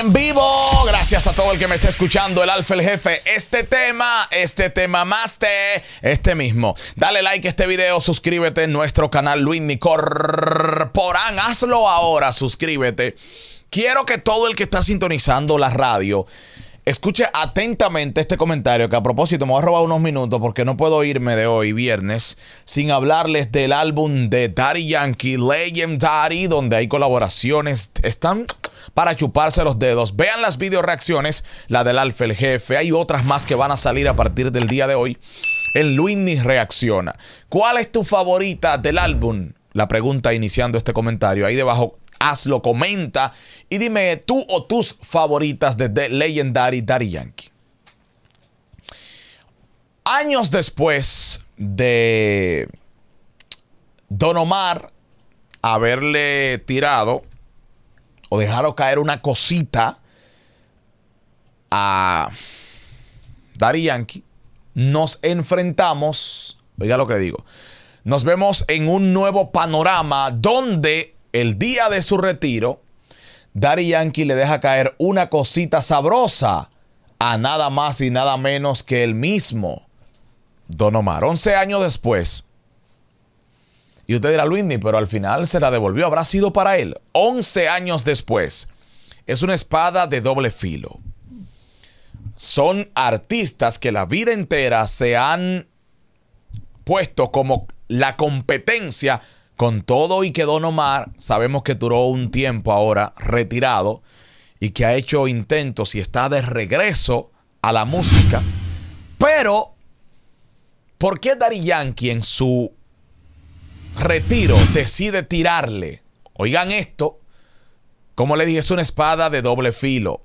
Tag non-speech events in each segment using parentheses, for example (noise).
en vivo. Gracias a todo el que me está escuchando, el Alfa, el jefe. Este tema, este tema más de este mismo. Dale like a este video, suscríbete en nuestro canal Luis porán, Hazlo ahora, suscríbete. Quiero que todo el que está sintonizando la radio escuche atentamente este comentario que a propósito me voy a robar unos minutos porque no puedo irme de hoy viernes sin hablarles del álbum de Daddy Yankee Daddy, donde hay colaboraciones están para chuparse los dedos. Vean las reacciones la del Alfa, el jefe. Hay otras más que van a salir a partir del día de hoy. El Winnie reacciona. ¿Cuál es tu favorita del álbum? La pregunta iniciando este comentario. Ahí debajo hazlo, comenta y dime tú o tus favoritas de The Legendary Daddy Yankee. Años después de Don Omar haberle tirado o dejaron caer una cosita a Daddy Yankee, nos enfrentamos, oiga lo que le digo, nos vemos en un nuevo panorama donde el día de su retiro, Daddy Yankee le deja caer una cosita sabrosa a nada más y nada menos que el mismo Don Omar. 11 años después, y usted dirá, Luindy, pero al final se la devolvió. Habrá sido para él. 11 años después. Es una espada de doble filo. Son artistas que la vida entera se han puesto como la competencia con todo y que Don Omar, sabemos que duró un tiempo ahora retirado y que ha hecho intentos y está de regreso a la música. Pero, ¿por qué Dari Yankee en su retiro decide tirarle. Oigan esto, como le dije, es una espada de doble filo.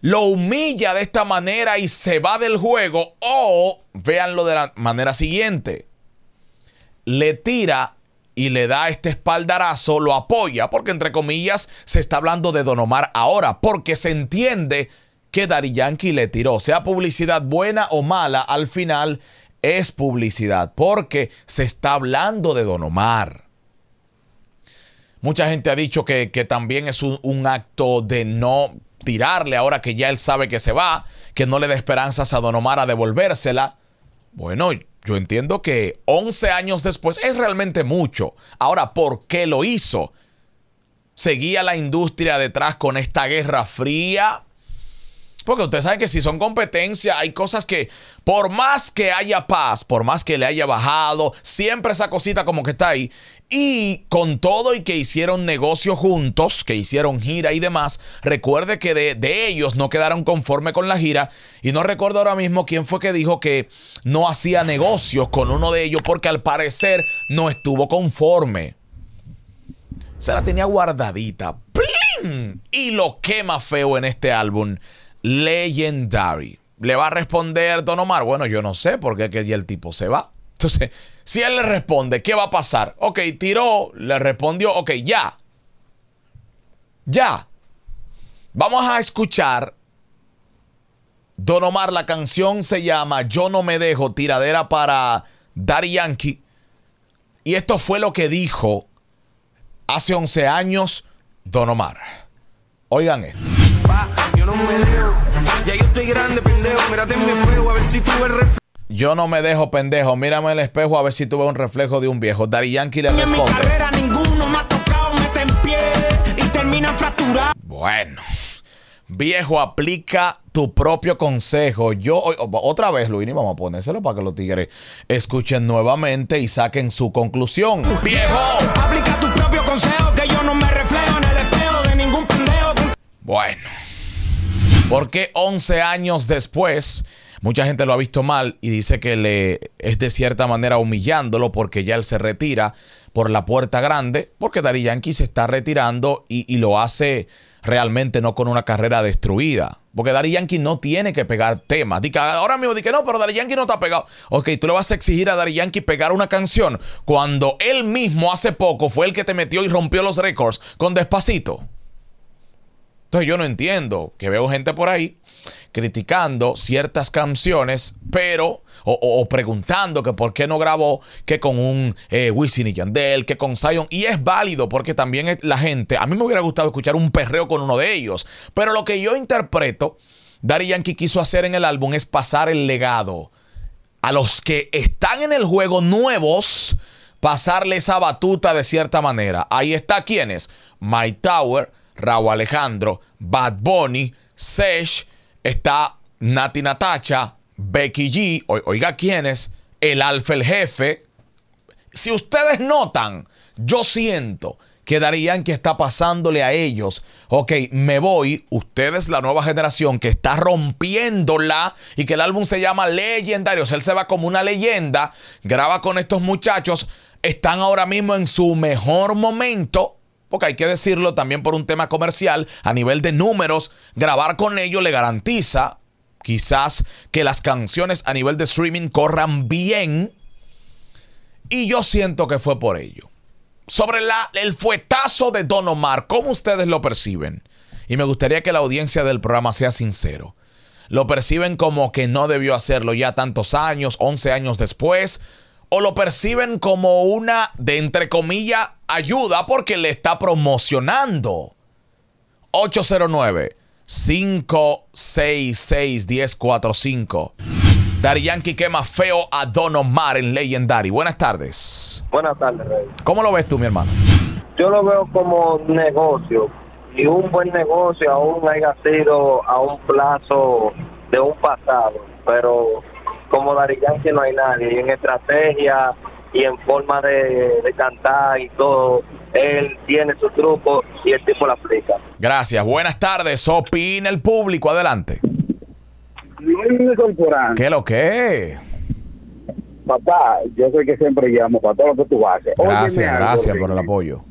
Lo humilla de esta manera y se va del juego o, véanlo de la manera siguiente, le tira y le da este espaldarazo, lo apoya, porque entre comillas se está hablando de Don Omar ahora, porque se entiende que Dari Yankee le tiró, sea publicidad buena o mala, al final es publicidad, porque se está hablando de Don Omar. Mucha gente ha dicho que, también es un, un, acto de no tirarle ahora que ya él sabe que se va, que no le da esperanzas a Don Omar a devolvérsela. Bueno, yo entiendo que 11 años después es realmente mucho. Ahora, ¿por qué lo hizo? ¿Seguía la industria detrás con esta guerra fría? Porque usted sabe que si son competencia hay cosas que, por más que haya paz, por más que le haya bajado, siempre esa cosita como que está ahí. Y con todo y que hicieron negocio juntos, que hicieron gira y demás, recuerde que de, ellos no quedaron conforme con la gira. Y no recuerdo ahora mismo quién fue que dijo que no hacía negocios con uno de ellos porque al parecer no estuvo conforme. Se la tenía guardadita. ¡Plin! Y lo quema feo en este álbum Legendary. ¿Le va a responder Don Omar? Bueno, yo no sé porque que ya el tipo se va. (laughs) Entonces, si él le responde, ¿qué va a pasar? Ok, tiró, le respondió, ok, ya. Ya. Vamos a escuchar. Don Omar, la canción se llama Yo no me dejo, tiradera para Daddy Yankee. Y esto fue lo que dijo hace 11 años Don Omar. Oigan esto no me Ya yo estoy grande, pendejo. Mírate en mi a ver si Yo no me dejo, pendejo. Mírame el espejo a ver si tuve un reflejo de un viejo. Dari Yankee le responde. carrera ninguno me ha tocado, en pie y termina fracturado. Bueno. Viejo, aplica tu propio consejo. Yo, otra vez, Luini, vamos a ponérselo para que los tigres escuchen nuevamente y saquen su conclusión. Viejo, aplica tu propio consejo que yo no me reflejo en el espejo de ningún pendejo. Bueno. Porque 11 años después? Mucha gente lo ha visto mal y dice que le es de cierta manera humillándolo porque ya él se retira por la puerta grande, porque Dari Yankee se está retirando y, lo hace realmente no con una carrera destruida. Porque Dari Yankee no tiene que pegar temas. Dice, ahora mismo que no, pero Dari Yankee no está pegado. Ok, tú le vas a exigir a Dari Yankee pegar una canción cuando él mismo hace poco fue el que te metió y rompió los récords con Despacito. Entonces yo no entiendo que veo gente por ahí criticando ciertas canciones, pero, o, preguntando que por qué no grabó que con un eh, Wisin y Yandel, que con Zion, y es válido porque también la gente, a mí me hubiera gustado escuchar un perreo con uno de ellos, pero lo que yo interpreto, Daddy Yankee quiso hacer en el álbum es pasar el legado a los que están en el juego nuevos, pasarle esa batuta de cierta manera. Ahí está ¿quién es? My Tower, Raúl Alejandro, Bad Bunny, Sesh, está Nati Natacha, Becky G, oiga es, el Alfa el Jefe. Si ustedes notan, yo siento que Darían que está pasándole a ellos. Ok, me voy, ustedes la nueva generación que está rompiéndola y que el álbum se llama Legendarios. Él se va como una leyenda, graba con estos muchachos, están ahora mismo en su mejor momento porque hay que decirlo también por un tema comercial, a nivel de números, grabar con ellos le garantiza quizás que las canciones a nivel de streaming corran bien. Y yo siento que fue por ello. Sobre el fuetazo de Don Omar, ¿cómo ustedes lo perciben? Y me gustaría que la audiencia del programa sea sincero. ¿Lo perciben como que no debió hacerlo ya tantos años, 11 años después? o lo perciben como una, de entre comillas, ayuda porque le está promocionando. 809 566 1045 Dari Yankee quema feo a Don Omar en Legendary. Buenas tardes. Buenas tardes, Rey. ¿Cómo lo ves tú, mi hermano? Yo lo veo como negocio. Y un buen negocio aún haya sido a un plazo de un pasado. Pero como Dari Yankee no hay nadie. en estrategia y en forma de, de cantar y todo, él tiene su truco y el tipo la aplica. Gracias. Buenas tardes. Opina el público. Adelante. ¿Qué lo que? Papá, yo sé que siempre llamo para todo lo que tú haces. Gracias, gracias por el apoyo.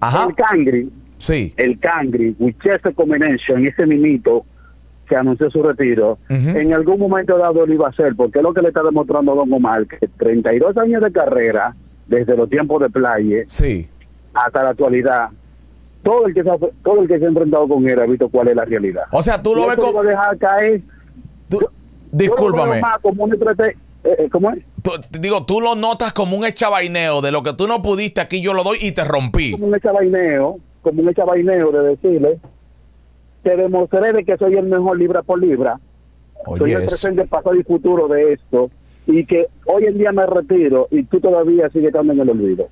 Ajá. El Cangri. Sí. El Cangri, Combination, ese mimito que anunció su retiro, en algún momento dado lo iba a hacer, porque es lo que le está demostrando Don Omar, que 32 años de carrera, desde los tiempos de playa sí. hasta la actualidad, todo el que se ha, todo el que se ha enfrentado con él ha visto cuál es la realidad. O sea, tú lo ves como dejar caer. discúlpame. ¿Cómo es? digo, tú lo notas como un echabaineo de lo que tú no pudiste aquí yo lo doy y te rompí. Como un echabaineo, como un echabaineo de decirle te demostré de que soy el mejor libra por libra. soy el pasado y futuro de esto. Y que hoy en día me retiro y tú todavía sigues también en el olvido.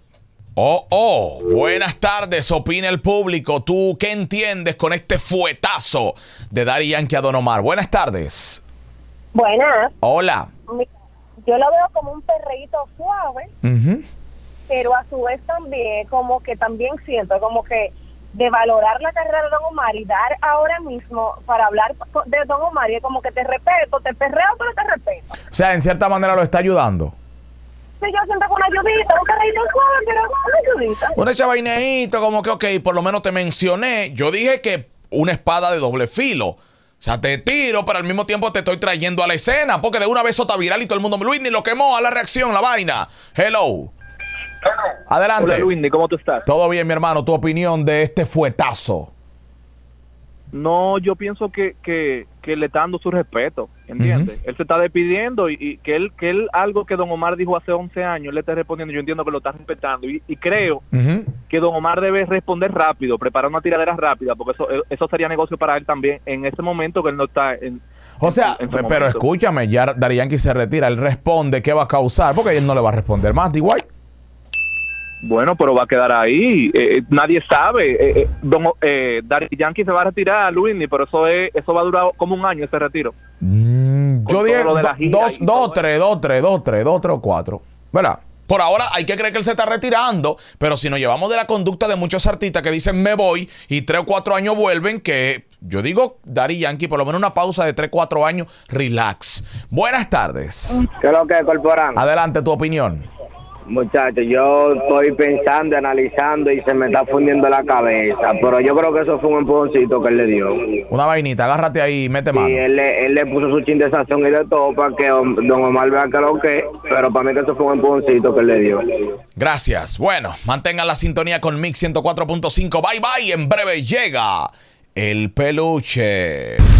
Oh, oh, buenas tardes, opina el público. ¿Tú qué entiendes con este fuetazo de Dari Yankee a Don Omar? Buenas tardes. Buenas. Hola. Yo lo veo como un perreíto suave, pero a su vez también, como que también siento como que de valorar la carrera de Don Omar y dar ahora mismo para hablar de Don Omar y como que te respeto, te perreo, pero te respeto. O sea, en cierta manera lo está ayudando. Sí, yo siento con una ayudita, un carrito no pero una ayudita. Una como que, ok, por lo menos te mencioné. Yo dije que una espada de doble filo. O sea, te tiro, pero al mismo tiempo te estoy trayendo a la escena. Porque de una vez Sota viral y todo el mundo. Luis ni lo quemó a la reacción, la vaina. Hello. Adelante. ¿cómo tú estás? Todo bien, mi hermano. ¿Tu opinión de este fuetazo? No, yo pienso que, que, le está dando su respeto, ¿entiendes? Él se está despidiendo y, que él que él algo que Don Omar dijo hace 11 años, le está respondiendo, yo entiendo que lo está respetando y, creo que Don Omar debe responder rápido, preparar una tiradera rápida, porque eso, eh, eso sería negocio para él también en ese momento que él no está en... O sea, pero escúchame, ya Dari Yankee se retira, él responde qué va a causar, porque él no le va a responder más, igual. Bueno, pero va a quedar ahí. Eh, eh, nadie sabe. Eh, Daddy Yankee se va a retirar, Luis, pero eso es, eso va a durar como un año ese retiro. Mm, yo digo, dos, dos, tres, dos, tres, dos, tres, o cuatro. ¿Verdad? Por ahora hay que creer que él se está retirando, pero si nos llevamos de la conducta de muchos artistas que dicen me voy y tres o cuatro años vuelven, que yo digo, Dari Yankee, por lo menos una pausa de tres o cuatro años, relax. Buenas tardes. que, Adelante tu opinión. Muchachos, yo estoy pensando, analizando y se me está fundiendo la cabeza. Pero yo creo que eso fue un empujoncito que él le dio. Una vainita, agárrate ahí, mete mano. Y él, le puso su chin de sazón y de todo para que don Omar vea que lo que. Pero para mí que eso fue un empujoncito que él le dio. Gracias. Bueno, mantengan la sintonía con Mix 104.5. Bye bye. En breve llega el peluche.